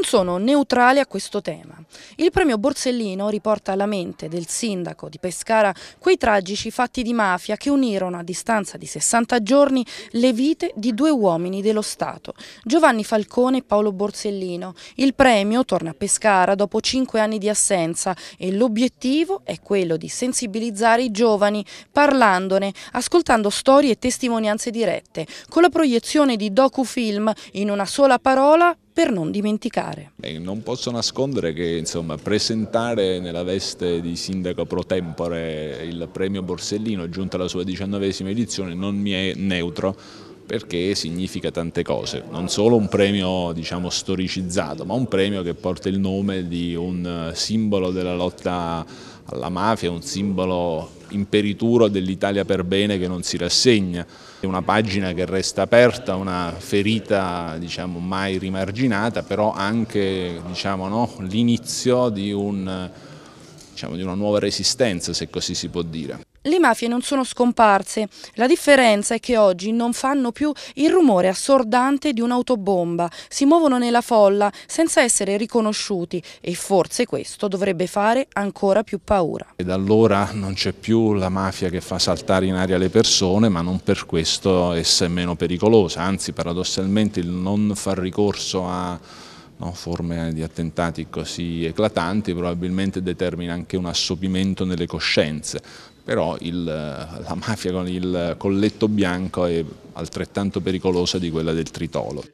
non sono neutrali a questo tema. Il premio Borsellino riporta alla mente del sindaco di Pescara quei tragici fatti di mafia che unirono a distanza di 60 giorni le vite di due uomini dello Stato, Giovanni Falcone e Paolo Borsellino. Il premio torna a Pescara dopo cinque anni di assenza e l'obiettivo è quello di sensibilizzare i giovani parlandone, ascoltando storie e testimonianze dirette, con la proiezione di docufilm in una sola parola per non dimenticare. Eh, non posso nascondere che insomma, presentare nella veste di sindaco pro tempore il premio Borsellino giunto alla sua diciannovesima edizione non mi è neutro perché significa tante cose, non solo un premio diciamo, storicizzato, ma un premio che porta il nome di un eh, simbolo della lotta alla mafia, un simbolo imperituro dell'Italia per bene che non si rassegna, è una pagina che resta aperta, una ferita diciamo, mai rimarginata, però anche diciamo, no, l'inizio di un diciamo, di una nuova resistenza, se così si può dire. Le mafie non sono scomparse, la differenza è che oggi non fanno più il rumore assordante di un'autobomba, si muovono nella folla senza essere riconosciuti e forse questo dovrebbe fare ancora più paura. E da allora non c'è più la mafia che fa saltare in aria le persone ma non per questo essa è meno pericolosa, anzi paradossalmente il non far ricorso a no, forme di attentati così eclatanti probabilmente determina anche un assopimento nelle coscienze, però il, la mafia con il colletto bianco è altrettanto pericolosa di quella del tritolo.